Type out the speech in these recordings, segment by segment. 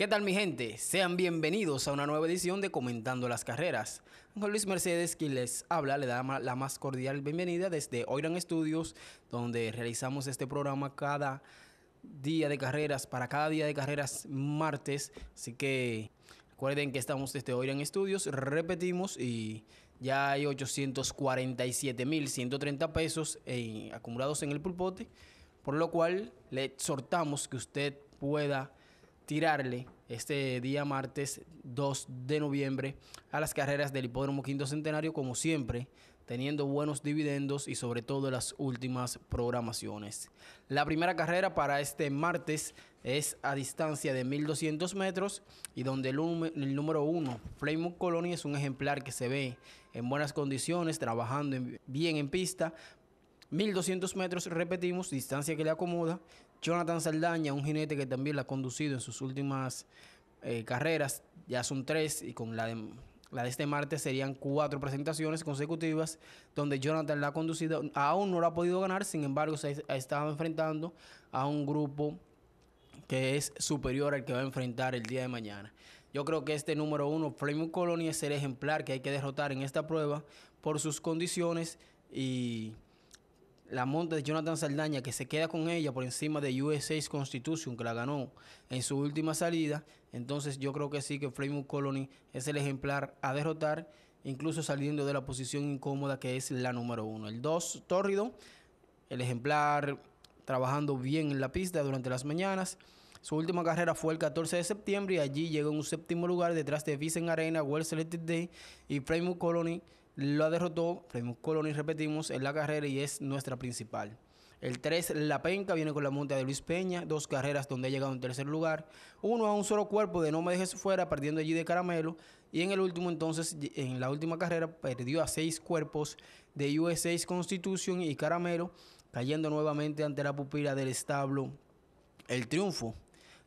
¿Qué tal mi gente? Sean bienvenidos a una nueva edición de Comentando las Carreras. Juan Luis Mercedes, quien les habla, le da la más cordial bienvenida desde Oiran Studios, donde realizamos este programa cada día de carreras, para cada día de carreras martes. Así que recuerden que estamos desde Oiran Studios, repetimos y ya hay 847.130 pesos eh, acumulados en el pulpote, por lo cual le exhortamos que usted pueda tirarle este día martes 2 de noviembre a las carreras del Hipódromo Quinto Centenario, como siempre, teniendo buenos dividendos y sobre todo las últimas programaciones. La primera carrera para este martes es a distancia de 1200 metros y donde el, número uno Flame Colony, es un ejemplar que se ve en buenas condiciones, trabajando bien en pista. 1200 metros, repetimos, distancia que le acomoda Jonathan Saldaña, un jinete que también la ha conducido en sus últimas eh, carreras, ya son tres y con la de, la de este martes serían cuatro presentaciones consecutivas donde Jonathan la ha conducido, aún no la ha podido ganar, sin embargo se ha estado enfrentando a un grupo que es superior al que va a enfrentar el día de mañana. Yo creo que este número uno, Flaming Colony, es el ejemplar que hay que derrotar en esta prueba por sus condiciones y la monta de Jonathan Saldaña, que se queda con ella por encima de USA's Constitution, que la ganó en su última salida. Entonces yo creo que sí, que Framework Colony es el ejemplar a derrotar, incluso saliendo de la posición incómoda que es la número uno. El 2, Tórrido, el ejemplar trabajando bien en la pista durante las mañanas. Su última carrera fue el 14 de septiembre y allí llegó en un séptimo lugar detrás de Vicen Arena, World Selected Day y Framework Colony la derrotó, Raymond Colón y repetimos, en la carrera y es nuestra principal. El 3, La Penca, viene con la monta de Luis Peña, dos carreras donde ha llegado en tercer lugar. Uno a un solo cuerpo de No Me Dejes Fuera, perdiendo allí de Caramelo. Y en el último, entonces, en la última carrera, perdió a seis cuerpos de us Constitution y Caramelo, cayendo nuevamente ante la pupila del establo. El triunfo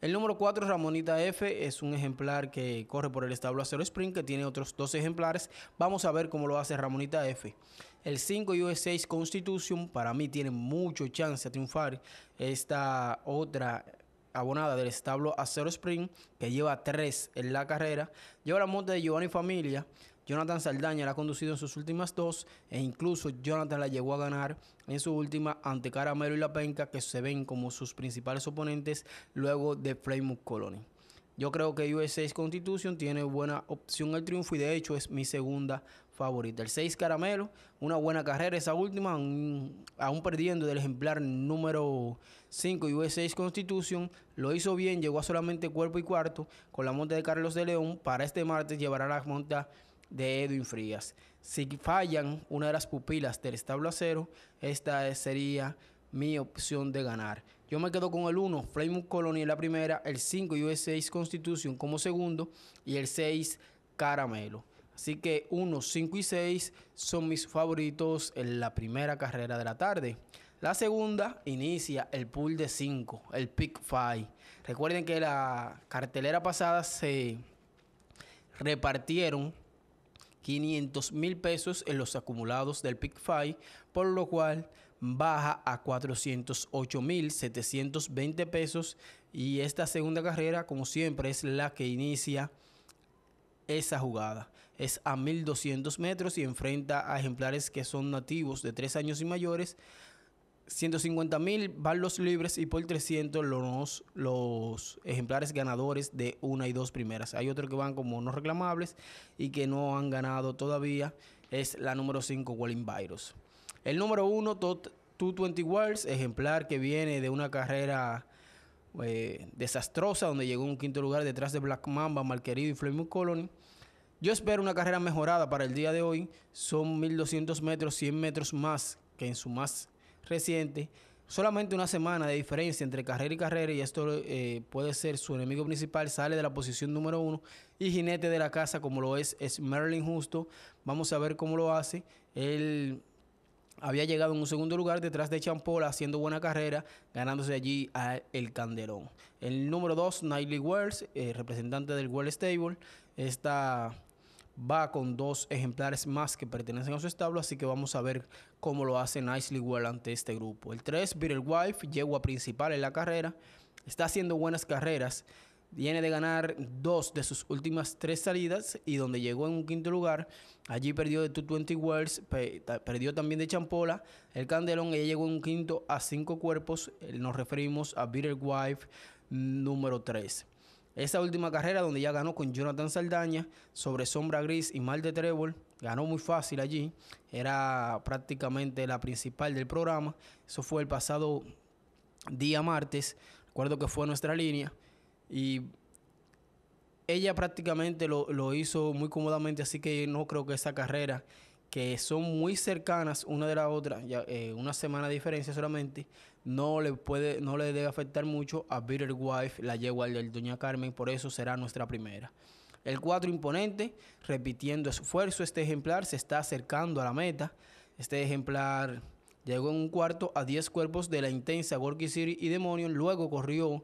el número 4, Ramonita F, es un ejemplar que corre por el establo Acero Spring, que tiene otros dos ejemplares. Vamos a ver cómo lo hace Ramonita F. El 5 y 6 Constitution, para mí tiene mucho chance de triunfar. Esta otra abonada del establo Acero Spring, que lleva 3 en la carrera. Lleva la monta de Giovanni Familia. Jonathan Saldaña la ha conducido en sus últimas dos e incluso Jonathan la llegó a ganar en su última ante Caramelo y La Penca que se ven como sus principales oponentes luego de of Colony. Yo creo que US Constitution tiene buena opción al triunfo y de hecho es mi segunda favorita. El 6 Caramelo, una buena carrera esa última, aún, perdiendo del ejemplar número 5 US Constitution. Lo hizo bien, llegó a solamente cuerpo y cuarto con la monta de Carlos de León. Para este martes llevará la monta de Edwin Frías. Si fallan una de las pupilas del establo a cero, esta sería mi opción de ganar. Yo me quedo con el 1, Flame Colony en la primera, el 5 US 6 Constitution como segundo y el 6 Caramelo. Así que 1, 5 y 6 son mis favoritos en la primera carrera de la tarde. La segunda inicia el pool de 5, el pick 5. Recuerden que la cartelera pasada se repartieron 500 mil pesos en los acumulados del fight por lo cual baja a 408 mil 720 pesos y esta segunda carrera, como siempre, es la que inicia esa jugada. Es a 1200 metros y enfrenta a ejemplares que son nativos de 3 años y mayores 150 mil van los libres y por 300 los, los ejemplares ganadores de una y dos primeras. Hay otros que van como no reclamables y que no han ganado todavía. Es la número 5, Walling Virus. El número 1, 220 Worlds, ejemplar que viene de una carrera eh, desastrosa donde llegó en quinto lugar detrás de Black Mamba, Malquerido y Flaming Colony. Yo espero una carrera mejorada para el día de hoy. Son 1200 metros, 100 metros más que en su más reciente, solamente una semana de diferencia entre carrera y carrera, y esto eh, puede ser su enemigo principal, sale de la posición número uno y jinete de la casa, como lo es, es Merlin Justo. Vamos a ver cómo lo hace. Él había llegado en un segundo lugar detrás de Champola, haciendo buena carrera, ganándose allí a el Candelón. El número dos, Nightly Wells, eh, representante del World Stable, está va con dos ejemplares más que pertenecen a su establo, así que vamos a ver cómo lo hace Nicely Well ante este grupo. El 3, Wife, yegua principal en la carrera, está haciendo buenas carreras, viene de ganar dos de sus últimas tres salidas y donde llegó en un quinto lugar, allí perdió de 220 Worlds. perdió también de Champola, el Candelón, ella llegó en un quinto a cinco cuerpos, eh, nos referimos a Bitter Wife número 3. Esa última carrera donde ya ganó con Jonathan Saldaña sobre Sombra Gris y Mal de Trébol, ganó muy fácil allí, era prácticamente la principal del programa, eso fue el pasado día martes, recuerdo que fue nuestra línea, y ella prácticamente lo, lo hizo muy cómodamente, así que no creo que esa carrera que son muy cercanas una de la otra, ya, eh, una semana de diferencia solamente, no le puede, no le debe afectar mucho a Bitter Wife, la yegua del Doña Carmen, por eso será nuestra primera. El cuatro imponente, repitiendo esfuerzo, este ejemplar se está acercando a la meta. Este ejemplar llegó en un cuarto a 10 cuerpos de la intensa Gorky City y Demonion, luego corrió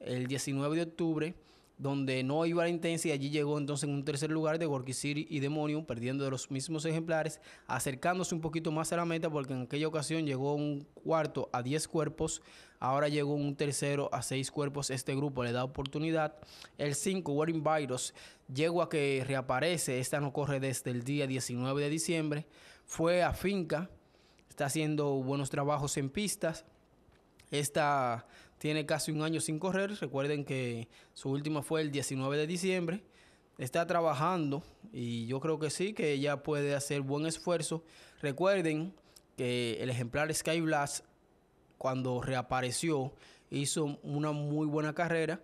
el 19 de octubre donde no iba la intensa y allí llegó entonces en un tercer lugar de Gorky City y Demonium, perdiendo de los mismos ejemplares, acercándose un poquito más a la meta porque en aquella ocasión llegó un cuarto a 10 cuerpos, ahora llegó un tercero a 6 cuerpos, este grupo le da oportunidad. El 5, Warning Virus, a que reaparece, esta no corre desde el día 19 de diciembre, fue a finca, está haciendo buenos trabajos en pistas, esta tiene casi un año sin correr. Recuerden que su última fue el 19 de diciembre. Está trabajando y yo creo que sí, que ella puede hacer buen esfuerzo. Recuerden que el ejemplar Sky Blast, cuando reapareció, hizo una muy buena carrera.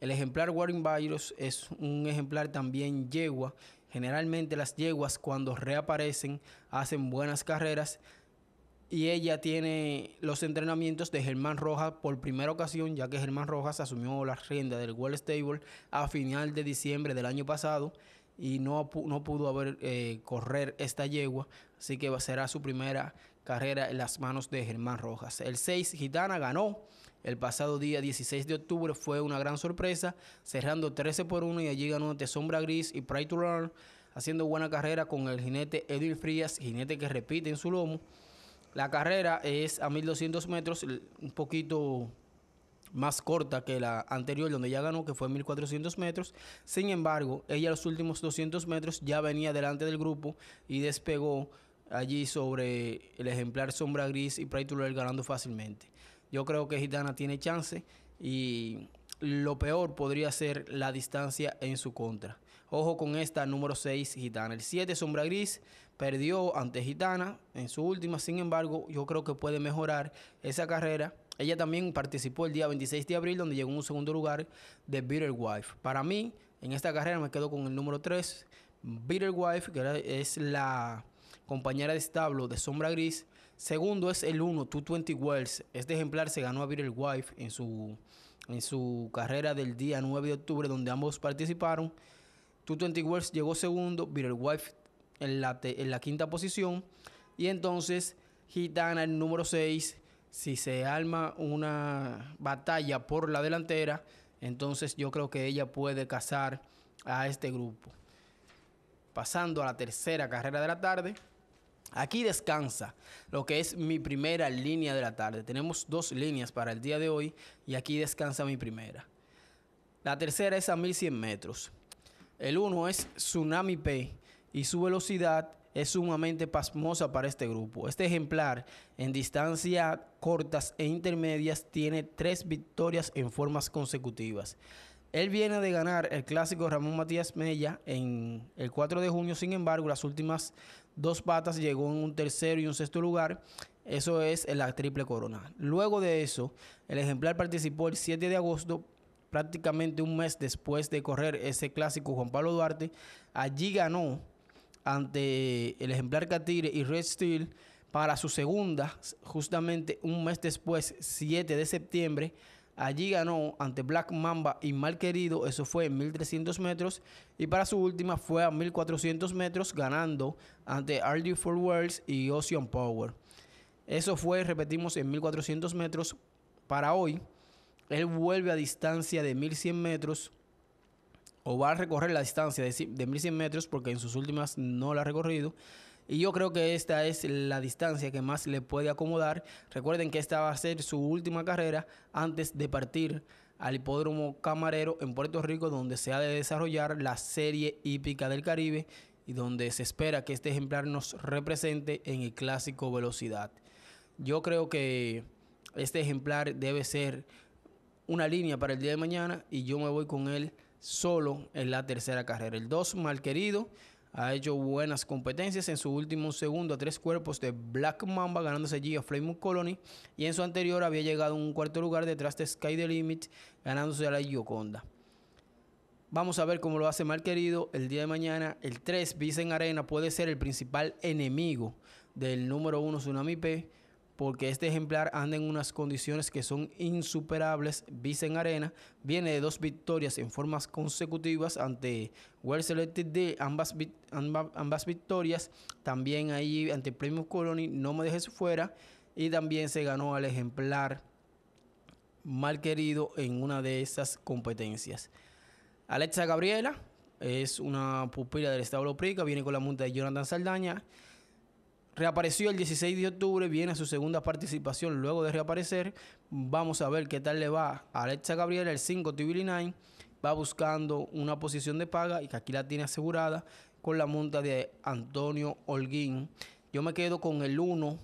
El ejemplar Warren Virus es un ejemplar también yegua. Generalmente las yeguas cuando reaparecen hacen buenas carreras y ella tiene los entrenamientos de Germán Rojas por primera ocasión, ya que Germán Rojas asumió la rienda del World Stable a final de diciembre del año pasado y no, no pudo haber, eh, correr esta yegua, así que será su primera carrera en las manos de Germán Rojas. El 6 Gitana ganó el pasado día 16 de octubre, fue una gran sorpresa, cerrando 13 por 1 y allí ganó ante Sombra Gris y Pride to Run haciendo buena carrera con el jinete Edwin Frías, jinete que repite en su lomo. La carrera es a 1200 metros, un poquito más corta que la anterior donde ya ganó, que fue 1400 metros. Sin embargo, ella los últimos 200 metros ya venía delante del grupo y despegó allí sobre el ejemplar Sombra Gris y Pride ganando fácilmente. Yo creo que Gitana tiene chance y lo peor podría ser la distancia en su contra. Ojo con esta, número 6, Gitana. El 7, Sombra Gris, perdió ante Gitana en su última. Sin embargo, yo creo que puede mejorar esa carrera. Ella también participó el día 26 de abril, donde llegó en un segundo lugar de Bitter Wife. Para mí, en esta carrera me quedo con el número 3, Bitter Wife, que es la compañera de establo de Sombra Gris. Segundo es el 1, 220 Wells. Este ejemplar se ganó a Bitter Wife en su, en su carrera del día 9 de octubre, donde ambos participaron. 220 Worlds llegó segundo, wife en en la quinta posición. Y entonces Gitana, el número 6, si se arma una batalla por la delantera, entonces yo creo que ella puede cazar a este grupo. Pasando a la tercera carrera de la tarde, aquí descansa lo que es mi primera línea de la tarde. Tenemos dos líneas para el día de hoy y aquí descansa mi primera. La tercera es a 1100 metros. El uno es Tsunami P y su velocidad es sumamente pasmosa para este grupo. Este ejemplar en distancias cortas e intermedias tiene tres victorias en formas consecutivas. Él viene de ganar el clásico Ramón Matías Mella en el 4 de junio, sin embargo, las últimas dos patas llegó en un tercero y un sexto lugar. Eso es la triple corona. Luego de eso, el ejemplar participó el 7 de agosto prácticamente un mes después de correr ese clásico Juan Pablo Duarte. Allí ganó ante el ejemplar Catire y Red Steel para su segunda, justamente un mes después, 7 de septiembre. Allí ganó ante Black Mamba y Mal Querido, eso fue en 1300 metros. Y para su última fue a 1400 metros, ganando ante RD for Worlds y Ocean Power. Eso fue, repetimos, en 1400 metros para hoy él vuelve a distancia de 1100 metros o va a recorrer la distancia de, 1100 metros porque en sus últimas no la ha recorrido. Y yo creo que esta es la distancia que más le puede acomodar. Recuerden que esta va a ser su última carrera antes de partir al hipódromo camarero en Puerto Rico, donde se ha de desarrollar la serie hípica del Caribe y donde se espera que este ejemplar nos represente en el clásico velocidad. Yo creo que este ejemplar debe ser una línea para el día de mañana y yo me voy con él solo en la tercera carrera. El 2, mal querido, ha hecho buenas competencias en su último segundo a tres cuerpos de Black Mamba, ganándose allí a Flame Colony. Y en su anterior había llegado a un cuarto lugar detrás de Sky the Limit, ganándose a la Gioconda. Vamos a ver cómo lo hace mal querido el día de mañana. El 3, Vicen Arena, puede ser el principal enemigo del número 1 Tsunami P porque este ejemplar anda en unas condiciones que son insuperables. vice en Arena viene de dos victorias en formas consecutivas ante Well Selected D, ambas, ambas, victorias. También ahí ante Premium Colony, no me dejes fuera. Y también se ganó al ejemplar mal querido en una de esas competencias. Alexa Gabriela es una pupila del Establo Prica, viene con la monta de Jonathan Saldaña. Reapareció el 16 de octubre, viene a su segunda participación luego de reaparecer. Vamos a ver qué tal le va a Alexa Gabriel el 5 tv 9 Va buscando una posición de paga y que aquí la tiene asegurada con la monta de Antonio Holguín. Yo me quedo con el 1,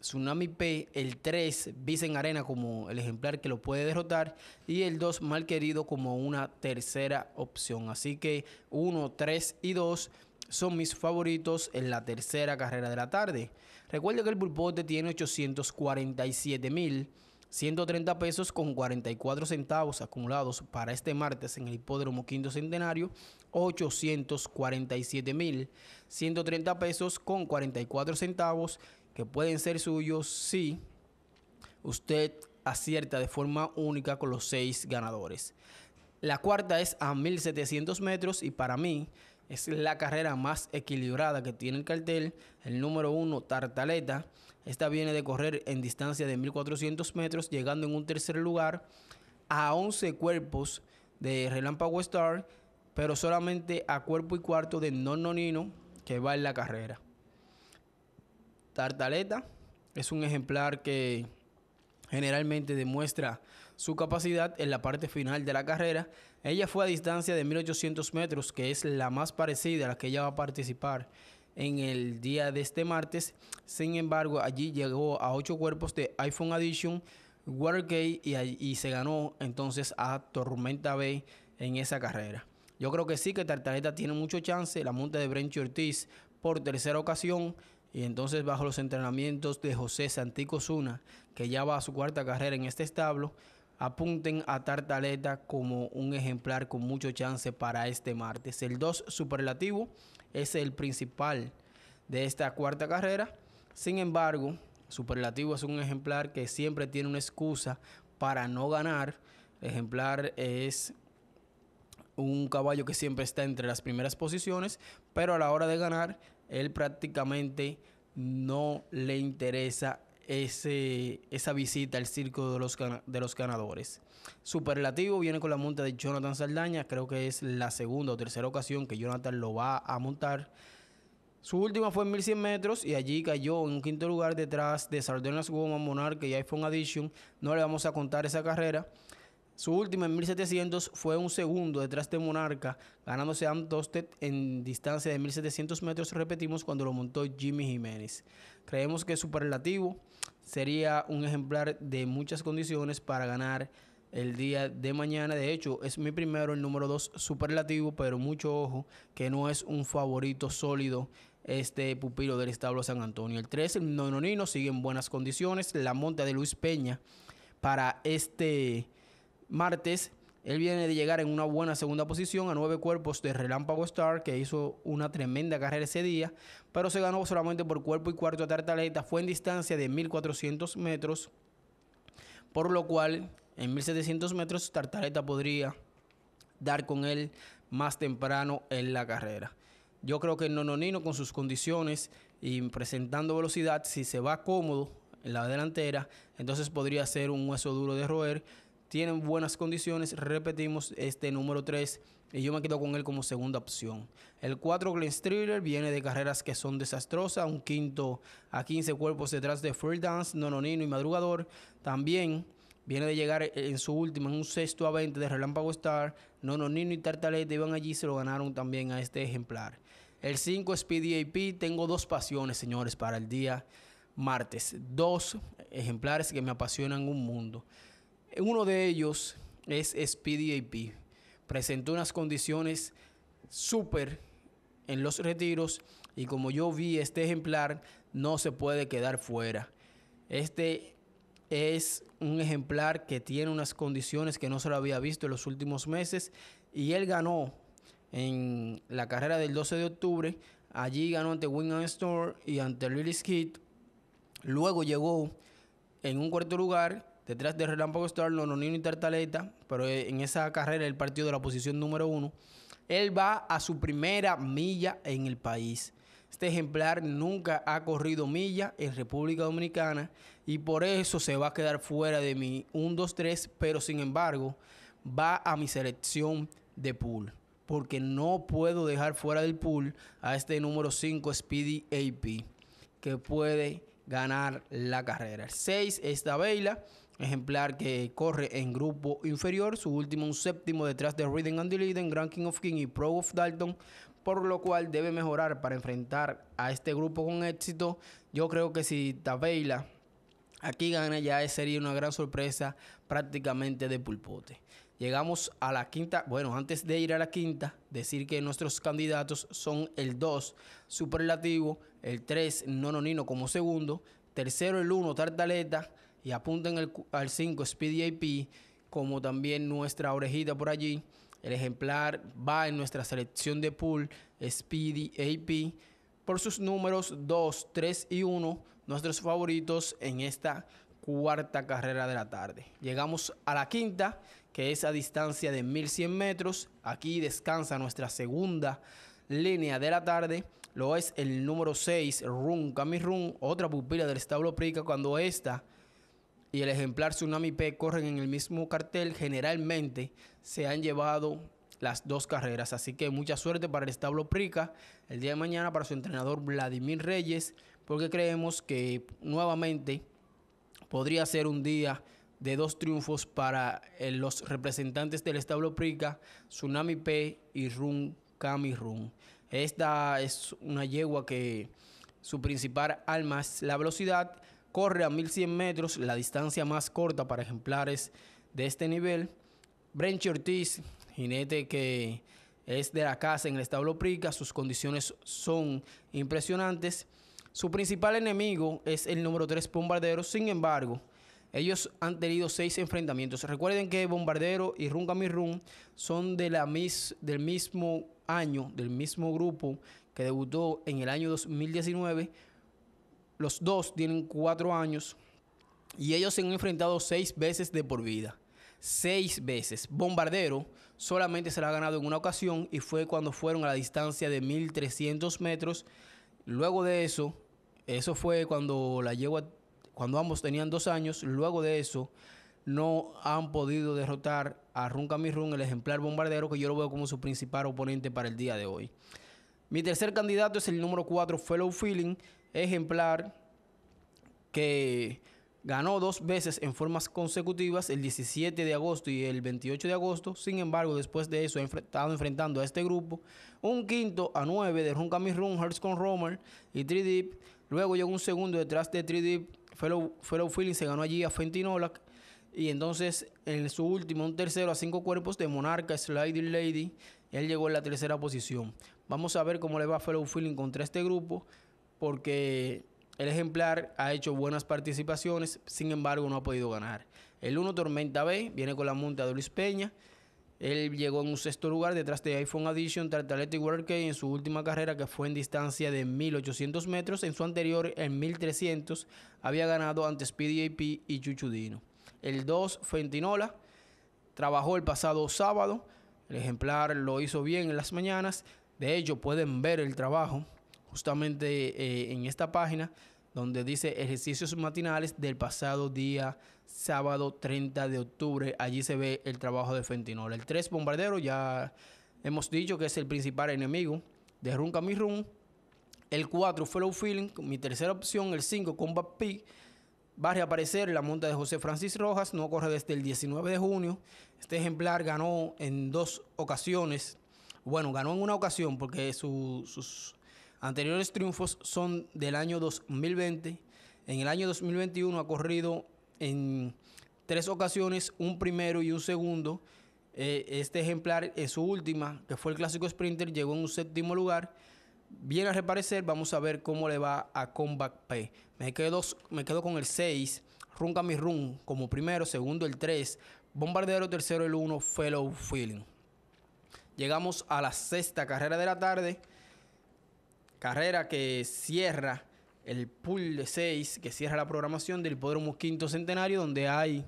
Tsunami P, el 3, Vicen Arena como el ejemplar que lo puede derrotar y el 2, Mal Querido como una tercera opción. Así que 1, 3 y 2 son mis favoritos en la tercera carrera de la tarde. Recuerde que el pulpote tiene 847.130 pesos con 44 centavos acumulados para este martes en el hipódromo quinto centenario, 847.130 pesos con 44 centavos que pueden ser suyos si usted acierta de forma única con los seis ganadores. La cuarta es a 1700 metros y para mí es la carrera más equilibrada que tiene el cartel. El número uno, Tartaleta. Esta viene de correr en distancia de 1400 metros, llegando en un tercer lugar a 11 cuerpos de Relámpago Star, pero solamente a cuerpo y cuarto de Nononino que va en la carrera. Tartaleta es un ejemplar que generalmente demuestra su capacidad en la parte final de la carrera. Ella fue a distancia de 1800 metros, que es la más parecida a la que ella va a participar en el día de este martes. Sin embargo, allí llegó a ocho cuerpos de iPhone Edition, Watergate y, y se ganó entonces a Tormenta Bay en esa carrera. Yo creo que sí que Tartareta tiene mucho chance, la monta de Brent Ortiz por tercera ocasión y entonces bajo los entrenamientos de José Santico Zuna, que ya va a su cuarta carrera en este establo, apunten a Tartaleta como un ejemplar con mucho chance para este martes. El 2 superlativo es el principal de esta cuarta carrera. Sin embargo, superlativo es un ejemplar que siempre tiene una excusa para no ganar. Ejemplar es un caballo que siempre está entre las primeras posiciones, pero a la hora de ganar, él prácticamente no le interesa ese, esa visita al circo de los, de los ganadores. Superlativo viene con la monta de Jonathan Saldaña, creo que es la segunda o tercera ocasión que Jonathan lo va a montar. Su última fue en 1100 metros y allí cayó en un quinto lugar detrás de Sardinas Woman, Monarca y iPhone Edition. No le vamos a contar esa carrera. Su última en 1700 fue un segundo detrás de Monarca, ganándose Amtosted en distancia de 1700 metros, repetimos, cuando lo montó Jimmy Jiménez. Creemos que es superlativo sería un ejemplar de muchas condiciones para ganar el día de mañana. De hecho, es mi primero, el número dos superlativo, pero mucho ojo que no es un favorito sólido este pupilo del establo San Antonio. El tres, el nononino, sigue en buenas condiciones. La monta de Luis Peña para este martes él viene de llegar en una buena segunda posición a nueve cuerpos de Relámpago Star, que hizo una tremenda carrera ese día, pero se ganó solamente por cuerpo y cuarto a Tartaleta. Fue en distancia de 1400 metros, por lo cual en 1700 metros Tartaleta podría dar con él más temprano en la carrera. Yo creo que el Nononino con sus condiciones y presentando velocidad, si se va cómodo en la delantera, entonces podría ser un hueso duro de roer tienen buenas condiciones, repetimos este número 3 y yo me quedo con él como segunda opción. El 4 Glenn Thriller... viene de carreras que son desastrosas, un quinto a 15 cuerpos detrás de Free Dance, Nononino y Madrugador. También viene de llegar en su última, en un sexto a 20 de Relámpago Star. Nononino y Tartalete iban allí, se lo ganaron también a este ejemplar. El 5 Speedy e AP, tengo dos pasiones, señores, para el día martes. Dos ejemplares que me apasionan un mundo. Uno de ellos es AP. Presentó unas condiciones súper en los retiros y como yo vi este ejemplar, no se puede quedar fuera. Este es un ejemplar que tiene unas condiciones que no se lo había visto en los últimos meses y él ganó en la carrera del 12 de octubre. Allí ganó ante Wingham Store y ante Lily Skid. Luego llegó en un cuarto lugar Detrás de Relámpago Star lo y Tartaleta, pero eh, en esa carrera el partido de la posición número uno. Él va a su primera milla en el país. Este ejemplar nunca ha corrido milla en República Dominicana y por eso se va a quedar fuera de mi 1-2-3, pero sin embargo va a mi selección de pool. Porque no puedo dejar fuera del pool a este número 5 Speedy AP, que puede ganar la carrera. El 6 es Tabela ejemplar que corre en grupo inferior, su último un séptimo detrás de Reading and Deliden, Grand King of King y Pro of Dalton, por lo cual debe mejorar para enfrentar a este grupo con éxito. Yo creo que si Tabela aquí gana ya sería una gran sorpresa prácticamente de pulpote. Llegamos a la quinta, bueno, antes de ir a la quinta, decir que nuestros candidatos son el 2 superlativo, el 3 nononino como segundo, tercero el 1 tartaleta, y apunten al 5 Speedy AP, como también nuestra orejita por allí. El ejemplar va en nuestra selección de pool Speedy AP por sus números 2, 3 y 1, nuestros favoritos en esta cuarta carrera de la tarde. Llegamos a la quinta, que es a distancia de 1100 metros. Aquí descansa nuestra segunda línea de la tarde. Lo es el número 6, Run Camis Run, otra pupila del establo Prica, cuando esta y el ejemplar Tsunami P corren en el mismo cartel, generalmente se han llevado las dos carreras. Así que mucha suerte para el establo Prica el día de mañana para su entrenador Vladimir Reyes, porque creemos que nuevamente podría ser un día de dos triunfos para eh, los representantes del establo Prica, Tsunami P y Run Kami Run. Esta es una yegua que su principal alma es la velocidad corre a 1100 metros, la distancia más corta para ejemplares de este nivel. Brench Ortiz, jinete que es de la casa en el establo Prica, sus condiciones son impresionantes. Su principal enemigo es el número 3 Bombardero, sin embargo, ellos han tenido seis enfrentamientos. Recuerden que Bombardero y Runga Run son de la del mismo año, del mismo grupo que debutó en el año 2019 los dos tienen cuatro años y ellos se han enfrentado seis veces de por vida. Seis veces. Bombardero solamente se la ha ganado en una ocasión y fue cuando fueron a la distancia de 1300 metros. Luego de eso, eso fue cuando la yegua, cuando ambos tenían dos años. Luego de eso, no han podido derrotar a Run Run, el ejemplar bombardero, que yo lo veo como su principal oponente para el día de hoy. Mi tercer candidato es el número cuatro, Fellow Feeling ejemplar que ganó dos veces en formas consecutivas, el 17 de agosto y el 28 de agosto. Sin embargo, después de eso ha estado enfrentando a este grupo. Un quinto a nueve de Runkami Run, Hertz con Romer y 3D. Luego llegó un segundo detrás de 3D. Fellow, Feeling se ganó allí a Nolak. Y entonces en su último, un tercero a cinco cuerpos de Monarca, Slider Lady. Él llegó en la tercera posición. Vamos a ver cómo le va a Fellow Feeling contra este grupo porque el ejemplar ha hecho buenas participaciones, sin embargo no ha podido ganar. El 1 Tormenta B viene con la monta de Luis Peña. Él llegó en un sexto lugar detrás de iPhone Edition, Tartaletti World en su última carrera que fue en distancia de 1800 metros. En su anterior, en 1300, había ganado ante Speedy e AP y Chuchudino. El 2 Fentinola trabajó el pasado sábado. El ejemplar lo hizo bien en las mañanas. De hecho, pueden ver el trabajo justamente eh, en esta página donde dice ejercicios matinales del pasado día sábado 30 de octubre. Allí se ve el trabajo de Fentinol. El 3 bombardero ya hemos dicho que es el principal enemigo de Run Mi Run. El 4 Fellow Feeling, mi tercera opción. El 5 Combat Peak. Va a reaparecer la monta de José Francis Rojas, no corre desde el 19 de junio. Este ejemplar ganó en dos ocasiones. Bueno, ganó en una ocasión porque sus Anteriores triunfos son del año 2020. En el año 2021 ha corrido en tres ocasiones un primero y un segundo. Eh, este ejemplar es su última, que fue el clásico Sprinter, llegó en un séptimo lugar. Viene a reparecer, vamos a ver cómo le va a Comeback P. Me quedo, con el 6, run, Mi Run como primero, segundo el 3, Bombardero tercero el 1, Fellow Feeling. Llegamos a la sexta carrera de la tarde carrera que cierra el pool de 6, que cierra la programación del Hipódromo Quinto Centenario, donde hay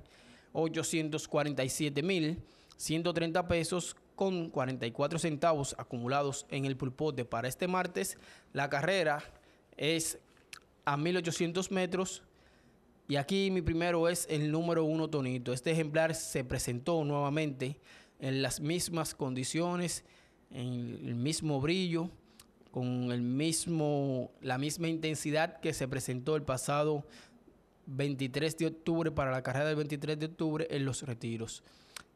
847.130 pesos con 44 centavos acumulados en el pulpote para este martes. La carrera es a 1800 metros. Y aquí mi primero es el número uno Tonito. Este ejemplar se presentó nuevamente en las mismas condiciones, en el mismo brillo, con el mismo, la misma intensidad que se presentó el pasado 23 de octubre para la carrera del 23 de octubre en los retiros.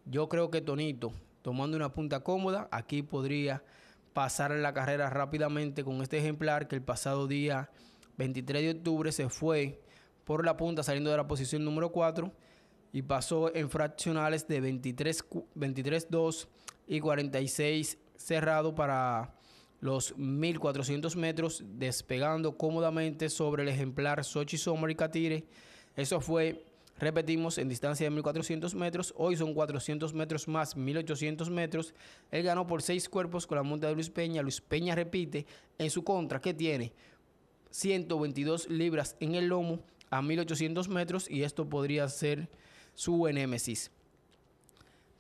Yo creo que Tonito, tomando una punta cómoda, aquí podría pasar la carrera rápidamente con este ejemplar que el pasado día 23 de octubre se fue por la punta saliendo de la posición número 4 y pasó en fraccionales de 23, 23 2 y 46 cerrado para los 1400 metros, despegando cómodamente sobre el ejemplar Sochi y Eso fue, repetimos, en distancia de 1400 metros. Hoy son 400 metros más, 1800 metros. Él ganó por seis cuerpos con la monta de Luis Peña. Luis Peña repite en su contra, que tiene 122 libras en el lomo a 1800 metros y esto podría ser su némesis.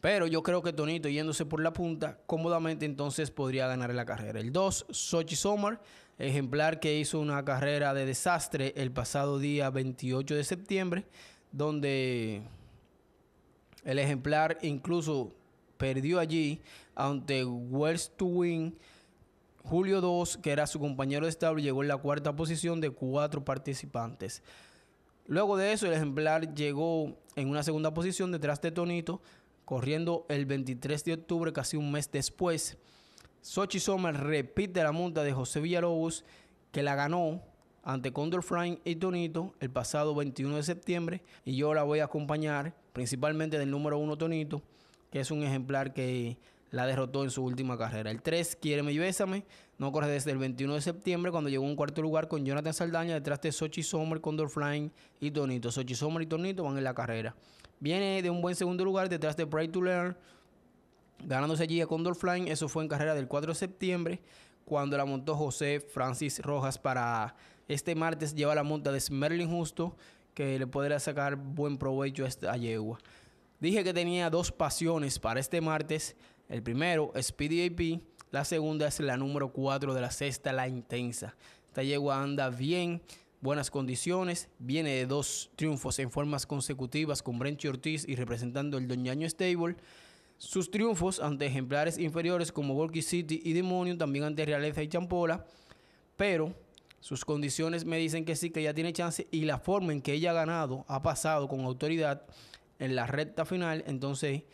Pero yo creo que Tonito, yéndose por la punta, cómodamente entonces podría ganar la carrera. El 2, Sochi Sommer, ejemplar que hizo una carrera de desastre el pasado día 28 de septiembre, donde el ejemplar incluso perdió allí ante West to Win. Julio 2, que era su compañero de estable, llegó en la cuarta posición de cuatro participantes. Luego de eso, el ejemplar llegó en una segunda posición detrás de Tonito corriendo el 23 de octubre, casi un mes después. Sochi Sommer repite la monta de José Villalobos, que la ganó ante Condor Flying y Tonito el pasado 21 de septiembre. Y yo la voy a acompañar principalmente del número 1 Tonito, que es un ejemplar que la derrotó en su última carrera. El 3, Quiere y Bésame, no corre desde el 21 de septiembre, cuando llegó en un cuarto lugar con Jonathan Saldaña, detrás de Sochi Sommer, Condor Flying y Tonito. Sochi Sommer y Tonito van en la carrera. Viene de un buen segundo lugar detrás de Bright to Learn, ganándose allí a Condor Flying. Eso fue en carrera del 4 de septiembre, cuando la montó José Francis Rojas para este martes. Lleva la monta de Smerlin Justo, que le podrá sacar buen provecho a esta yegua. Dije que tenía dos pasiones para este martes. El primero es PDAP, la segunda es la número 4 de la sexta, la intensa. Esta yegua anda bien, buenas condiciones, viene de dos triunfos en formas consecutivas con Brent Ortiz y representando el Doñaño Stable. Sus triunfos ante ejemplares inferiores como Volky City y Demonium, también ante Realeza y Champola, pero sus condiciones me dicen que sí, que ya tiene chance y la forma en que ella ha ganado ha pasado con autoridad en la recta final, entonces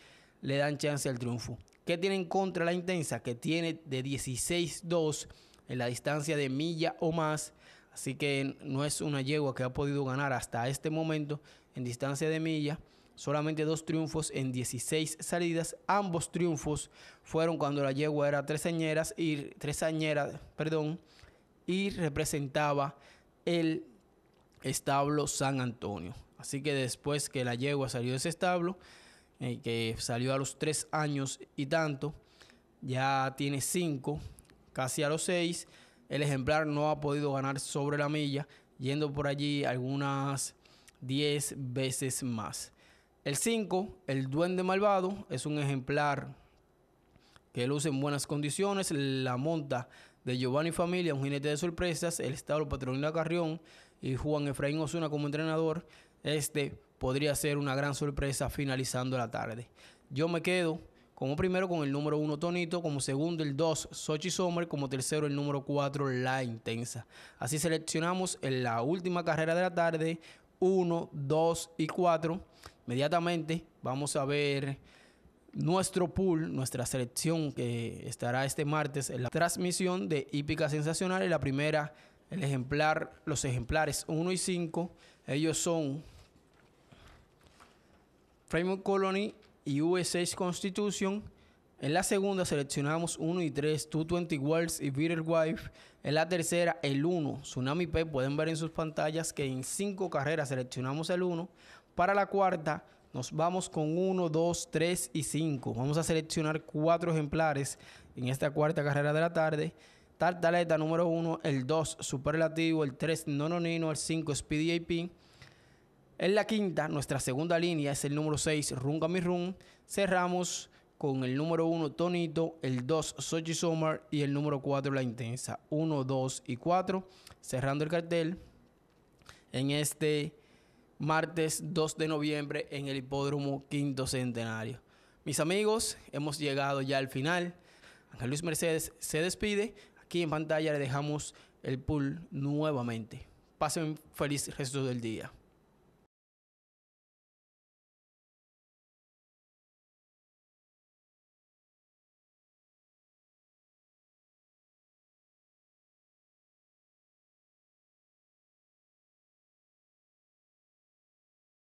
le dan chance al triunfo. ¿Qué en contra la intensa? Que tiene de 16-2 en la distancia de milla o más Así que no es una yegua que ha podido ganar hasta este momento en distancia de milla. Solamente dos triunfos en 16 salidas. Ambos triunfos fueron cuando la yegua era tresañeras y, tresañera, perdón, y representaba el establo San Antonio. Así que después que la yegua salió de ese establo, y eh, que salió a los tres años y tanto, ya tiene cinco, casi a los seis el ejemplar no ha podido ganar sobre la milla, yendo por allí algunas 10 veces más. El 5, el duende malvado, es un ejemplar que luce en buenas condiciones. La monta de Giovanni Familia, un jinete de sorpresas, el estado patrón Carrión y Juan Efraín Osuna como entrenador. Este podría ser una gran sorpresa finalizando la tarde. Yo me quedo como primero con el número 1 Tonito, como segundo el 2 Sochi Sommer, como tercero el número 4 La Intensa. Así seleccionamos en la última carrera de la tarde 1, 2 y 4. Inmediatamente vamos a ver nuestro pool, nuestra selección que estará este martes en la transmisión de Hípica Sensacional. la primera, el ejemplar, los ejemplares 1 y 5, ellos son Framework Colony y USH Constitution. En la segunda seleccionamos 1 y 3, 220 Worlds y Bitter Wife. En la tercera, el 1, Tsunami P. Pueden ver en sus pantallas que en 5 carreras seleccionamos el 1. Para la cuarta, nos vamos con 1, 2, 3 y 5. Vamos a seleccionar 4 ejemplares en esta cuarta carrera de la tarde. Tartaleta número 1, el 2, Superlativo, el 3, Nononino, el 5, Speedy AP en la quinta, nuestra segunda línea es el número 6, Runga Mi Run. Cerramos con el número 1, Tonito, el 2, Sochi Summer y el número 4, La Intensa. 1, 2 y 4, cerrando el cartel en este martes 2 de noviembre en el Hipódromo Quinto Centenario. Mis amigos, hemos llegado ya al final. Ángel Luis Mercedes se despide. Aquí en pantalla le dejamos el pool nuevamente. Pasen feliz resto del día.